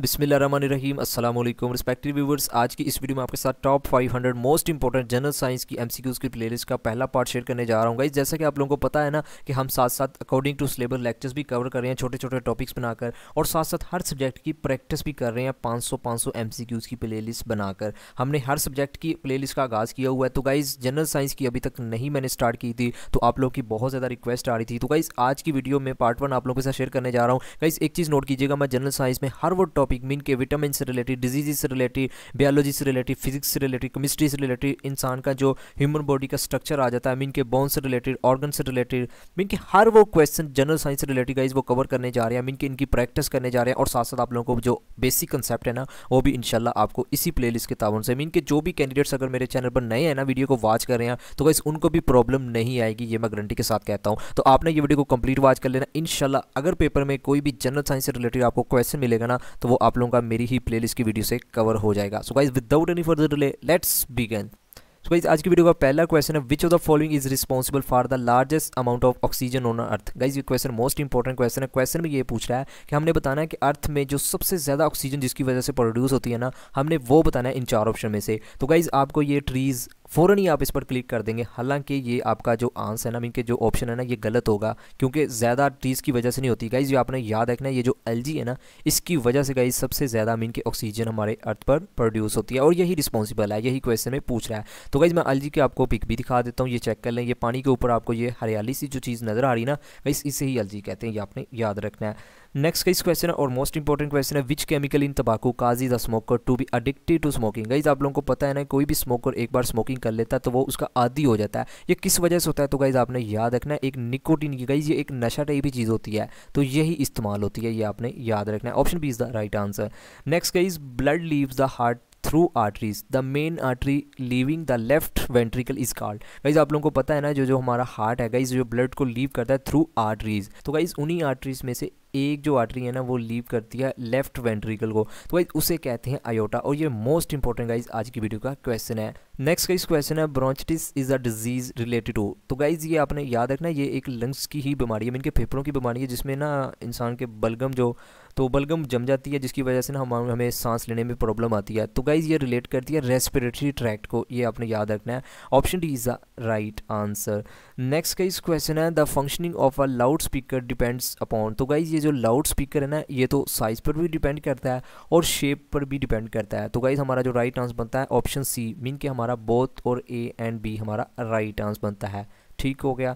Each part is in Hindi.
बिसमीम अल्लाम रिस्पेक्टिव व्यूवर्स आज की इस वीडियो में आपके साथ top 500 most important general science की एमसीक्यूज़ की प्लेलिस्ट का पहला पार्ट शेयर करने जा रहा हूँ गाइज़ जैसा कि आप लोगों को पता है ना कि हम साथ साथ अकॉर्डिंग टू सिलेबस लेक्चर्स भी कवर कर रहे हैं छोटे छोटे टॉपिक्स बनाकर और साथ साथ हर सब्जेक्ट की प्रैक्टिस भी कर रहे हैं पाँच सौ पाँच की प्ले बनाकर हमने हर सब्जेक्ट की प्ले का आगाज़ किया हुआ है तो गाइज़ जनरल साइंस की अभी तक नहीं मैंने स्टार्ट की थी तो आप लोग की बहुत ज़्यादा रिक्वेस्ट आ रही थी तो गाइज़ आज की वीडियो में पार्ट वन आप लोगों के साथ शेयर करने जा रहा हूँ गाइज़ एक चीज़ नोट कीजिएगा मैं जनरल साइंस में हर वो टॉपिक मीन के विटामिन से रिलेटेड डिजीज से रिलेटेड बायोलॉजी से रिलेटेड फिजिक्स से रिलेटेड केमिस्ट्री से रिलेटेड इंसान का जो ह्यूमन बॉडी का स्ट्रक्चर आ जाता है मीन के बोन से रिलेटेड ऑर्गन से रिलेटेड मीन के हर वो क्वेश्चन जनरल साइंस से रिलेटेड गाइज वो कवर करने जा रहे हैं मीन के इनकी प्रैक्टिस करने जा रहे हैं और साथ साथ आप लोगों को जो बेसिक कंसेप्ट है ना वो भी इनशाला आपको इसी प्ले के तावन से मीन के जो भी कैंडिडेट्स अगर मेरे चैनल पर नए हैं ना वीडियो को वॉच कर रहे हैं तो गाइज उनको भी प्रॉब्लम नहीं आएगी ये मैं गारंटी के साथ कहता हूँ तो आपने ये वीडियो को कंप्लीट वॉच कर लेना इनशाला अगर पेपर में कोई भी जनरल साइंस से रिलेटेड आपको क्वेश्चन मिलेगा ना तो वो आप लोगों का मेरी ही प्लेलिस्ट की वीडियो से कवर हो जाएगा so guys without any further delay let's begin so guys आज की वीडियो का पहला क्वेश्चन है which of the following is responsible for the largest amount of oxygen on earth guys ये क्वेश्चन मोस्ट इंपॉर्टेंट क्वेश्चन है क्वेश्चन में ये पूछ रहा है कि हमने बताना है कि अर्थ में जो सबसे ज़्यादा ऑक्सीजन जिसकी वजह से प्रोड्यूस होती है ना हमने वो बताना है इन चार ऑप्शन में से तो गाइज आपको ये ट्रीज़ फ़ौरन ही आप इस पर क्लिक कर देंगे हालांकि ये आपका जो आंसर है ना मीन के जो ऑप्शन है ना ये गलत होगा क्योंकि ज़्यादा ट्रीज़ की वजह से नहीं होती गाइज़ ये आपने याद रखना ये जो एल है ना इसकी वजह से गाइज सबसे ज़्यादा मीन के ऑक्सीजन हमारे अर्थ पर प्रोड्यूस होती है और यही रिस्पॉन्सिबल है यही क्वेश्चन में पूछ रहा है तो गाइज़ मैं एल के आपको पिक भी दिखा देता हूँ ये चेक कर लें ये पानी के ऊपर आपको ये हरियाली सी जो चीज़ नज़र आ रही ना गाइज इसे ही एल कहते हैं ये आपने याद रखना है नेक्स्ट का इस क्वेश्चन है और मोस्ट इंपॉर्टेंट क्वेश्चन है विच केमिकल इन तंबाकू causes is a smoker to be addicted to smoking guys आप लोगों को पता है ना कोई भी स्मोकर एक बार स्मोकिंग कर लेता है तो वो उसका आदि हो जाता है ये किस वजह से होता है तो गाइज आपने याद रखना है एक निकोटिन की गाइज ये एक नशा टाइप ही चीज़ होती है तो यही इस्तेमाल होती है ये आपने याद रखना है option B is the right answer next guys blood leave the heart through arteries the main artery leaving the left ventricle is called guys आप लोगों को पता है ना जो जो हमारा हार्ट है गाइज जो ब्लड को लीव करता है थ्रू आर्टरीज तो गाइज उन्हीं आर्टरीज में से एक जो आर्टरी है ना वो लीव करती है लेफ्ट वेंट्रिकल को तो गाइज उसे कहते हैं आयोटा और ये मोस्ट इंपॉर्टेंट गाइज आज की वीडियो का क्वेश्चन है नेक्स्ट गाइज क्वेश्चन है bronchitis is a disease related to तो गाइज ये आपने याद रखना ये एक लंग्स की ही बीमारी है मतलब इनके फेफड़ों की बीमारी है जिसमें ना इंसान के बलगम जो तो बलगम जम जाती है जिसकी वजह से ना हम हमें सांस लेने में प्रॉब्लम आती है तो गाइज़ ये रिलेट करती है रेस्पिरेटरी ट्रैक्ट को ये आपने याद रखना है option D is the right answer next का इस क्वेश्चन है the functioning of a loudspeaker depends upon तो गाइज़ ये जो लाउड स्पीकर है ना ये तो साइज़ पर भी डिपेंड करता है और शेप पर भी डिपेंड करता है तो गाइज़ हमारा जो राइट आंसर बनता है ऑप्शन सी मीन कि हमारा बोथ और ए एंड बी हमारा राइट आंसर बनता है ठीक हो गया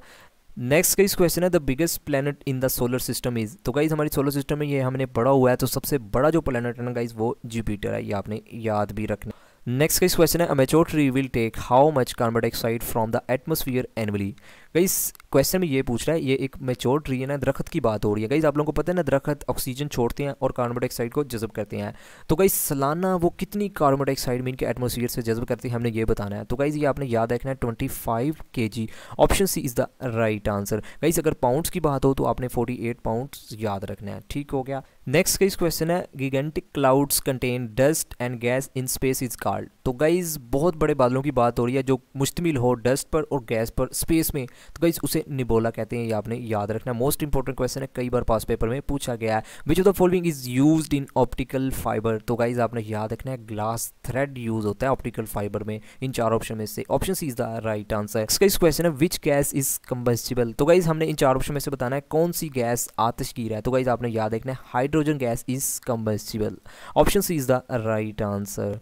नेक्स्ट का इस क्वेश्चन है the biggest planet in the solar system is तो गाइज हमारी सोलर सिस्टम में ये हमने पढ़ा हुआ है तो सबसे बड़ा जो प्लानट है ना गाइज वो जुपिटर है ये आपने याद भी रखना नेक्स्ट का क्वेश्चन है a mature tree will take how much carbon dioxide from the atmosphere annually guys question में ये पूछ रहा है ये एक मेच्योर ट्री है ना दरखत की बात हो रही है गई आप लोगों को पता है ना दरखत ऑक्सीजन छोड़ते हैं और कार्बन डाइऑक्साइड को जज्ब करते हैं तो गई सालाना वो कितनी कार्बन डाइऑक्साइड मीन के एटमोसफियर से जज्ब करते हैं हमने ये बताना है तो गई ये आपने याद रखना है twenty five K G option C is the right answer guys अगर पाउंड की बात हो तो आपने फोर्टी एट पाउंड याद रखना है ठीक हो गया नेक्स्ट गाइस क्वेश्चन है gigantic clouds contain dust and gas in space is called तो गाइज़ बहुत बड़े बादलों की बात हो रही है जो मुश्तमिल हो डस्ट पर और गैस पर स्पेस में तो गाइज़ उसे निबोला कहते हैं ये आपने याद रखना मोस्ट इंपॉर्टेंट क्वेश्चन है कई बार पास पेपर में पूछा गया है which of the following is use in optical fibre तो गाइज़ आपने याद रखना है ग्लास थ्रेड यूज होता है ऑप्टिकल फाइबर में इन चार ऑप्शन में से option C is the right answer इसका इस क्वेश्चन है विच गैस इज़ कम्बस्टिबल तो गाइज़ हमने इन चार ऑप्शन में से बताना है कौन सी गैस आतशगीर है तो गाइज़ आपने याद रखना है hydrogen gas is combustible option C is the right answer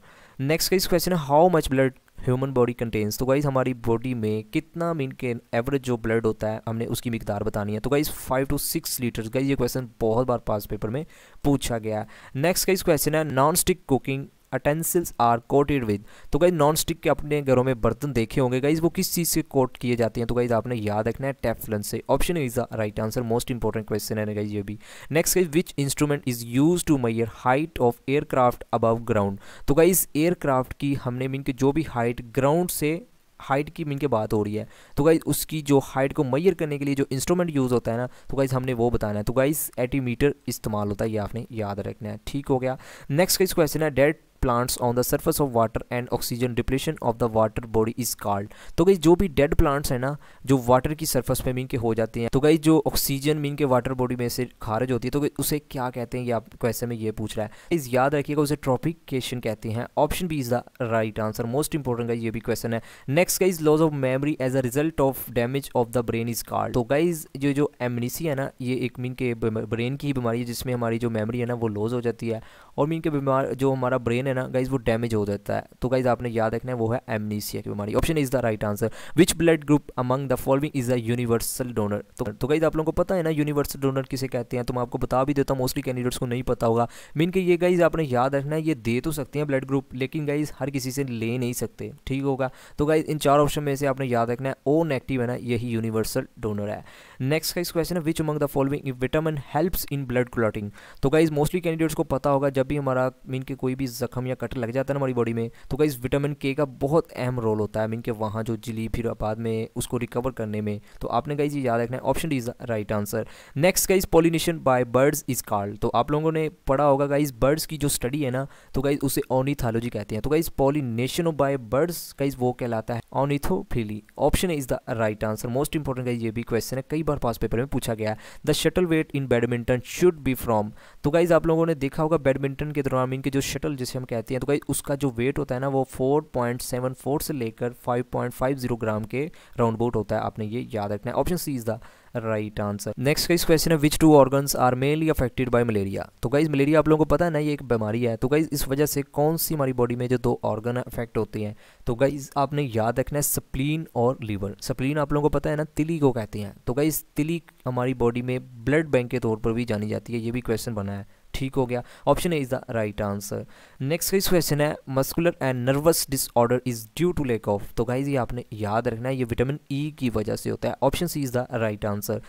next इस क्वेश्चन है how much blood human body contains तो गाइज़ हमारी बॉडी में कितना मीन के एवरेज जो ब्लड होता है हमने उसकी मिकदार बतानी है तो guys five to six litres guys ये क्वेश्चन बहुत बार पास पेपर में पूछा गया है नेक्स्ट का इस क्वेश्चन है non stick cooking utensils are coated with तो गाइज नॉन स्टिक के अपने घरों में बर्तन देखे होंगे गाइज वो किस चीज़ से कोट किए जाते हैं तो गाइज आपने याद रखना है टेफलन से option is the right answer most important question है गाइज ये भी next guys which instrument is use to measure height of aircraft above ground तो गाइज एयरक्राफ्ट की हमने मीन के जो भी हाइट ग्राउंड से हाइट की मीन के बात हो रही है तो गाइज उसकी जो हाइट को मैयर करने के लिए जो इंस्ट्रूमेंट यूज़ होता है ना तो गाइज हमने वो बताना है तो गाइज एटीमीटर इस्तेमाल होता है ये आपने याद रखना है ठीक हो गया नेक्स्ट गाइज क्वेश्चन है that plants on the surface of water and oxygen depletion of the water body is called तो गई जो भी डेड प्लांट्स हैं ना जो वाटर की सरफेस पे मीन के हो जाते हैं तो गई जो ऑक्सीजन मीन के वाटर बॉडी में से खारिज होती है तो उसे क्या कहते हैं ये आप क्वेश्चन में ये पूछ रहा है इस याद रखिएगा उसे ट्रॉपिकेशन कहते हैं option B is the right answer most important गई ये भी क्वेश्चन है next guys loss of memory as a result of damage of the brain is called तो गाइज जो जो एमनीसी है ना ये एक मीन के ब्रेन की ही बीमारी है जिसमें हमारी जो मेमरी है ना वो लॉस हो जाती है और मीन के बीमार जो हमारा ब्रेन है ना गाइज वो डैमेज हो जाता है तो गाइज आपने याद रखना है वो है एमनीसिया की बीमारी option is the right answer which blood group among the following is the universal donor तो, तो गाइज आप लोगों को पता है ना यूनिवर्सल डोनर किसे कहते हैं तो मैं आपको बता भी देता हूँ मोस्टली कैंडिडेट्स को नहीं पता होगा मीन के ये गाइज आपने याद रखना है ये दे तो सकते हैं ब्लड ग्रुप लेकिन गाइज हर किसी से ले नहीं सकते ठीक होगा तो गाइज इन चार ऑप्शन में से आपने याद रखना है ओ नेगेटिव है ना यही यूनिवर्सल डोनर है नेक्स्ट का इस क्वेश्चन है which among the following vitamin helps in blood clotting तो गाइज मोस्टली कैंडिडेट्स को पता होगा जब भी हमारा मीन के कोई भी जख्म या कट लग जाता है ना हमारी बॉडी में तो गाइज विटामिन के का बहुत अहम रोल होता है मीन के वहाँ जो जिली फिर बाद में उसको रिकवर करने में तो आपने गाइज ये याद रखना है option is right answer next guys pollination by birds is called तो आप लोगों ने पढ़ा होगा गाइज बर्ड्स की जो स्टडी है ना तो गाइज उसे ऑनिथालोजी कहते हैं तो guys pollination by birds guys वो कहलाता है ornithophily option is the right answer most important guys ये भी क्वेश्चन है कई और पास पेपर में पूछा गया the shuttle weight in badminton should be from तो गाइज आप लोगों ने देखा होगा बैडमिंटन के दौरान इनके जो शटल जिसे हम कहते हैं तो गाइज उसका जो वेट होता है ना वो फोर से लेकर फाइव ग्राम के राउंड बोट होता है आपने ये याद रखना है option C is the right answer next का इस क्वेश्चन है which two organs are mainly affected by malaria तो गाइज मलेरिया आप लोगों को पता है ना ये एक बीमारी है तो गाइज इस वजह से कौन सी हमारी बॉडी में जो दो ऑर्गन अफेक्ट होते हैं तो गाइज आपने याद रखना है स्प्लीन और लीवर स्प्लीन आप लोगों को पता है ना तिली को कहते हैं तो गाइज तिली हमारी बॉडी में ब्लड बैंक के तौर पर भी जानी जाती है ये भी क्वेश्चन बना है ठीक हो गया option A is the right answer next इस क्वेश्चन है muscular and nervous disorder is due to lack of तो गाइज ये आपने याद रखना है ये विटामिन ई e की वजह से होता है option C is the right answer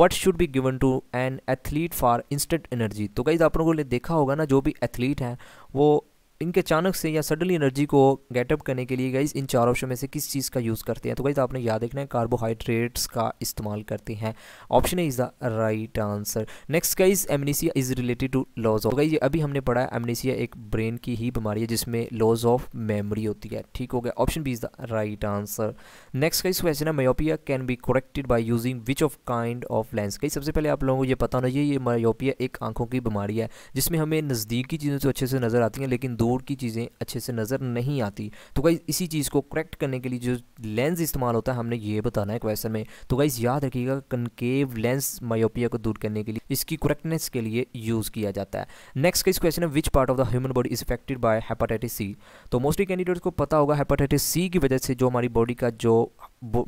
what should be given to an athlete for instant energy तो गाइज आप लोगों ने देखा होगा ना जो भी एथलीट हैं वो इनके अचानक से या सडनली एनर्जी को गेटअप करने के लिए गाइज इन चार ऑप्शन में से किस चीज़ का यूज़ करते हैं तो गाइज आपने याद रखना है कार्बोहाइड्रेट्स का इस्तेमाल करते हैं option A is the right answer next guys amnesia is related to loss of guys अभी हमने पढ़ा है एमनीसिया एक ब्रेन की ही बीमारी है जिसमें लॉज ऑफ मेमोरी होती है ठीक हो गया option B is the right answer next guys question है myopia can be corrected by using which of kind of lens guys सबसे पहले आप लोगों को ये पता होना चाहिए ये मायोपिया एक आंखों की बीमारी है जिसमें हमें नजदीकी चीज़ों से अच्छे से नज़र आती हैं लेकिन दूर दूर की चीज़ें अच्छे से नज़र नहीं आती तो गाइज़ इसी चीज़ को करेक्ट करने के लिए जो लेंस इस्तेमाल होता है हमने ये बताना है क्वेश्चन में तो गाइज़ याद रखिएगा कनकेव लेंस मायोपिया को दूर करने के लिए इसकी करेक्टनेस के लिए यूज़ किया जाता है नेक्स्ट का इस क्वेश्चन है which part of the human body is affected by hepatitis C तो मोस्टली कैंडिडेट्स को पता होगा हेपाटाइटिस सी की वजह से जो हमारी बॉडी का जो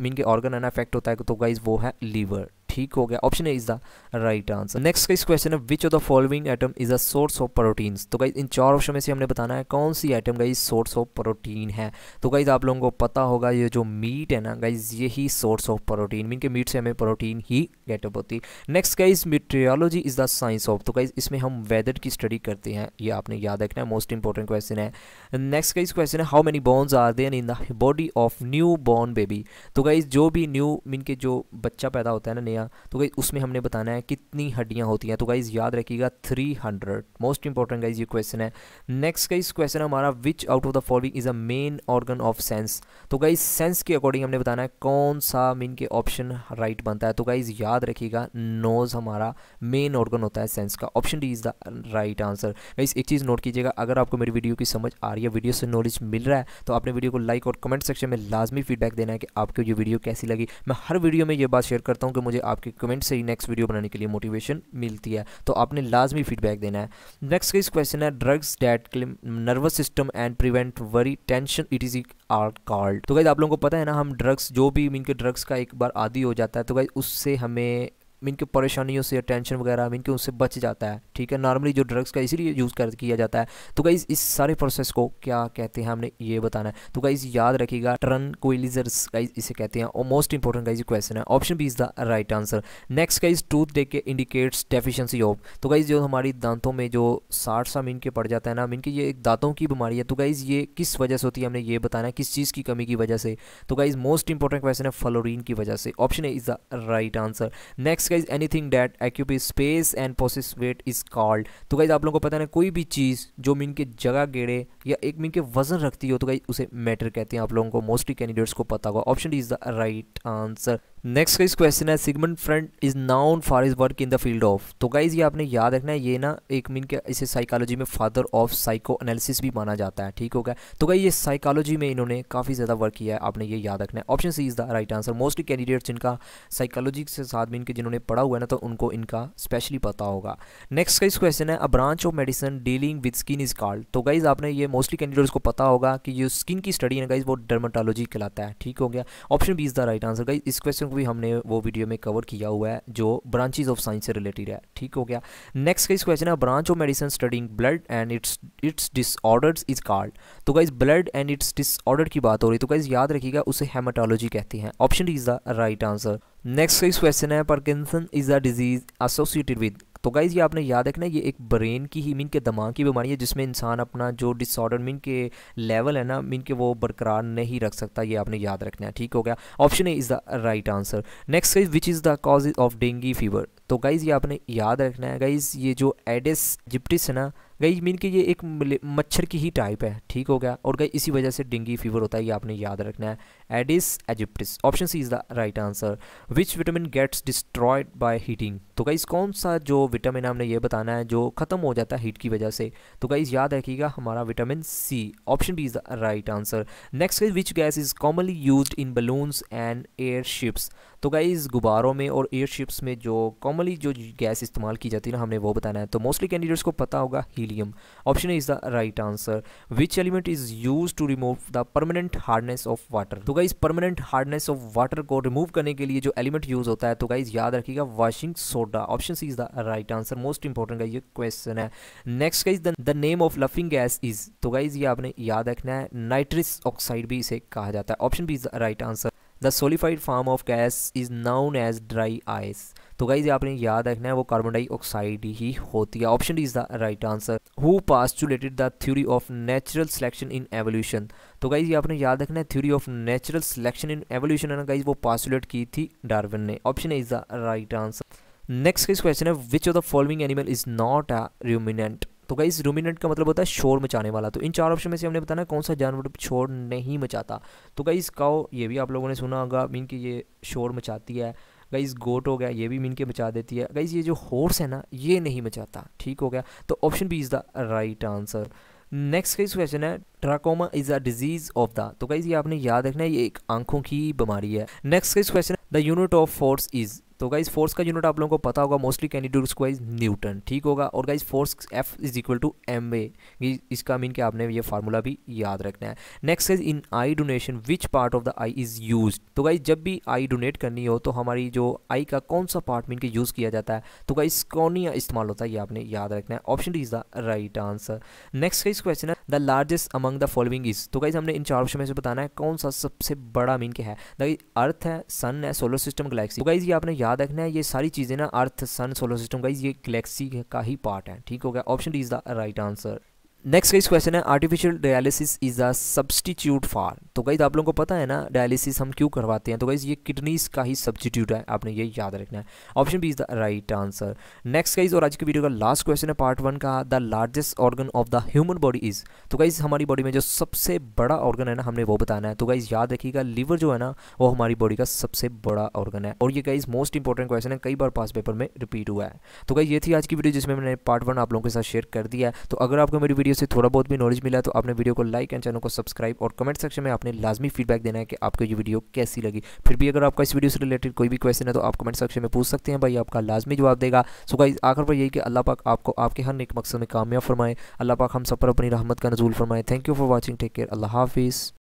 मीन के ऑर्गन है ना अफेक्ट होता है तो गाइज़ वो है लीवर ठीक हो गया option A is the right answer next का इस क्वेश्चन है which of the following item is a source of protein तो गाइज इन चार ऑप्शन में से हमने बताना है कौन सी item guys source of protein है तो गाइज आप लोगों को पता होगा ये जो मीट है ना गाइज यही सोर्स ऑफ प्रोटीन मीन के मीट से हमें प्रोटीन ही गेटअप होती है next guys meteorology is the science of तो गाइज इसमें हम वेदर की स्टडी करते हैं ये आपने याद रखना है मोस्ट इंपॉर्टेंट क्वेश्चन है नेक्स्ट का इस क्वेश्चन है how many bones are then in the body of new born baby तो गाइज जो भी न्यू मीन के जो बच्चा पैदा होता है ना नया हड्डियाँ तो गाइज उसमें हमने बताना है कितनी हड्डियाँ होती हैं तो गाइज याद रखिएगा three hundred most important guys ये क्वेश्चन है नेक्स्ट गाइज क्वेश्चन हमारा which out of the following is a main organ of sense तो गाइज सेंस के अकॉर्डिंग हमने बताना है कौन सा मीन के ऑप्शन राइट बनता है तो गाइज याद रखिएगा नोज हमारा मेन ऑर्गन होता है सेंस का option D is the right answer guys एक चीज़ नोट कीजिएगा अगर आपको मेरी वीडियो की समझ आ रही है वीडियो से नॉलेज मिल रहा है तो आपने वीडियो को लाइक और कमेंट सेक्शन में लाजमी फीडबैक देना है कि आपको ये वीडियो कैसी लगी मैं हर वीडियो में ये बात शेयर करता हूँ कि मुझे आपके कमेंट से ही नेक्स्ट वीडियो बनाने के लिए मोटिवेशन मिलती है तो आपने लाजमी फीडबैक देना है नेक्स्ट इस क्वेश्चन है drugs that calm nervous system and prevent worry tension it is are called तो गाइज आप लोगों को पता है ना हम ड्रग्स जो भी मीन के ड्रग्स का एक बार आदि हो जाता है तो गाइज उससे हमें मीन के परेशानियों से टेंशन वगैरह मीन के उससे बच जाता है ठीक है नॉर्मली जो ड्रग्स का इसीलिए यूज़ कर किया जाता है तो गाइज़ इस सारे प्रोसेस को क्या कहते हैं हमने ये बताना है तो गाइज़ याद रखिएगा टर्न कोइलिजर्स गाइज इसे कहते हैं और मोस्ट इंपॉर्टेंट गाइज क्वेश्चन है option B is the right answer next guys tooth decay indicates deficiency of तो गाइज जो हमारी दांतों में जो साठ सा मीन के पड़ जाता है ना मीन के ये एक दांतों की बीमारी है तो गाइज ये किस वजह से होती है हमने ये बताना है किस चीज़ की कमी की वजह से तो गाइज मोस्ट इंपॉर्टेंट क्वेश्चन है फ्लोरिन की वजह से option A is the right answer next guys anything that occupy space and process weight is called तो गाइज आप लोगों को पता ना कोई भी चीज़ जो मीन के जगह गेड़े या एक मीन के वजन रखती हो तो गाइज उसे मैटर कहते हैं आप लोगों को मोस्टली कैंडिडेट्स को पता होगा option is the right answer next का इस क्वेश्चन है Sigmund Freud is known for is work in the field of तो गाइज ये आपने याद रखना है ये ना एक मीन के इसे साइकोलॉजी में फादर ऑफ साइको एनालिसिस भी माना जाता है ठीक हो गया तो गाइज ये साइकोलॉजी में इन्होंने काफ़ी ज़्यादा वर्क किया है आपने ये याद रखना है option C is the right answer mostly candidates इनका साइकोलॉजी के साथ मीन के जिन्होंने पढ़ा हुआ है ना तो उनको इनका स्पेशली पता होगा नेक्स्ट का इस क्वेश्चन है a branch of medicine dealing with skin is called तो गाइज आपने ये मोस्टली कैंडिडेट्स को पता होगा कि जो स्किन की स्टडी है गाइज वो डर्माटोलॉजी कहलाता है ठीक हो गया option B is the right answer guys इस क्वेश्चन भी हमने वो वीडियो में कवर किया हुआ है जो ब्रांचेज ऑफ साइंस से रिलेटेड है ठीक हो गया नेक्स्ट का इस क्वेश्चन है branch of medicine studying blood and its its disorders is called तो क्या ब्लड एंड इट्स डिसऑर्डर की बात हो रही है तो क्या याद रखिएगा उसे हेमाटोलॉजी कहते हैं option is the right answer next का इस क्वेश्चन है Parkinson is a disease associated with तो गाइज़ ये आपने याद रखना ये एक ब्रेन की ही मीन के दिमाग की बीमारी है जिसमें इंसान अपना जो डिसऑर्डर मीन के लेवल है ना मीन के वो बरकरार नहीं रख सकता ये आपने याद रखना है ठीक हो गया option A is the right answer next guys which is the cause of dengue fever तो गाइज़ ये आपने याद रखना है गाइज़ ये जो एडिस जिप्टिस है ना गई मीन कि ये एक मच्छर की ही टाइप है ठीक हो गया और गई इसी वजह से डेंगी फीवर होता है ये आपने याद रखना है Aedes aegypti option C is the right answer which vitamin gets destroyed by heating तो गई कौन सा जो विटामिन हमने ये बताना है जो ख़त्म हो जाता है हीट की वजह से तो गई याद रखिएगा हमारा vitamin C option B is the right answer next which gas is commonly use in balloons and airships तो गाइज गुब्बारों में और एयरशिप्स में जो कॉमनली जो गैस इस्तेमाल की जाती है ना हमने वो बताना है तो मोस्टली कैंडिडेट्स को पता होगा helium helium option is the right answer which element is use to remove the permanent hardness of water तो guys permanent hardness of water को रिमूव करने के लिए जो एलिमेंट यूज होता है तो गाइज याद रखिएगा washing soda option is the right answer most important का ये क्वेश्चन है next guys the name of laughing gas is तो गाइज ये आपने याद रखना है नाइट्रिस ऑक्साइड भी इसे कहा जाता है option B is the right answer the solidified form of gas is known as dry ice तो गाइज आपने याद रखना है वो कार्बन डाइऑक्साइड ही होती है option is the right answer who postulated the theory of natural selection in evolution तो गाइज ये आपने याद रखना है theory of natural selection in evolution है ना गाइज वो पास्टुलेट की थी डार्विन ने option is the right answer next question है which of the following animal is not a ruminant तो गाइज रूमिनेंट का मतलब होता है शोर मचाने वाला तो इन चार ऑप्शन में से हमने बताना कौन सा जानवर शोर नहीं मचाता तो गाइज काओ ये भी आप लोगों ने सुना होगा मीन कि ये शोर मचाती है गाइज गोट हो गया ये भी मीन के मचा देती है गाइज ये जो हॉर्स है ना ये नहीं मचाता ठीक हो गया तो option B is the right answer next का क्वेश्चन है trachoma is a disease of the तो गाइज ये आपने याद रखना है ये एक आंखों की बीमारी है नेक्स्ट का question the unit of force is तो गाइज फोर्स का यूनिट आप लोगों को पता होगा मोस्टली कैंडिडेट्स को गाइज न्यूटन ठीक होगा और guys force F is equal to M A इसका मीन कि आपने ये फार्मूला भी याद रखना है next is in eye donation which part of the eye is use तो गाइज जब भी आई डोनेट करनी हो तो हमारी जो आई का कौन सा पार्ट मीन के यूज़ किया जाता है तो गाइज कौन या इस्तेमाल होता है ये आपने याद रखना है option is the right answer next guys question है the largest among the following is तो गाइज हमने इन चार ऑप्शन में से बताना है कौन सा सबसे बड़ा मीन के है दाइज अर्थ है सन है सोलर सिस्टम गलेक्सी तो गाइज ये आपने याद रखना है ये सारी चीज़ें ना अर्थ सन सोलर सिस्टम का ये गलेक्सी का ही पार्ट है ठीक हो गया option D is the right answer next guys question है artificial dialysis is a substitute for तो गाइज आप लोगों को पता है ना डायलिसिस हम क्यों करवाते हैं तो गाइज ये किडनीज का ही सब्सटीट्यूट है आपने ये याद रखना है option B is the right answer next guys और आज की वीडियो का लास्ट क्वेश्चन है पार्ट वन का the largest organ of the human body is तो गाइज हमारी बॉडी में जो सबसे बड़ा ऑर्गन है ना हमने वो बताना है तो गाइज याद रखिएगा लीवर जो है ना वो हमारी बॉडी का सबसे बड़ा ऑर्गन है और ये गाइज मोस्ट इंपॉर्टेंट क्वेश्चन है कई बार पास पेपर में रिपीट हुआ है तो गाइज ये थी आज की वीडियो जिसमें मैंने पार्ट वन आप लोगों के साथ शेयर कर दिया है तो अगर आपको मेरी वीडियो वीडियो से थोड़ा बहुत भी नॉलेज मिला तो आपने वीडियो को लाइक एंड चैनल को सब्सक्राइब और कमेंट सेक्शन में आपने लाजमी फीडबैक देना है कि आपको ये वीडियो कैसी लगी फिर भी अगर आपका इस वीडियो से रिलेटेड कोई भी क्वेश्चन है तो आप कमेंट सेक्शन में पूछ सकते हैं भाई आपका लाजमी जवाब देगा सो गाइस आखिर पर यही कि अल्लाह पाक आपको आपके हर एक मकसद में कामयाब फरमाए अल्लाह पाक हम सब पर अपनी रहमत का नजूल फरमाए thank you for watching take care अल्लाह हाफिज़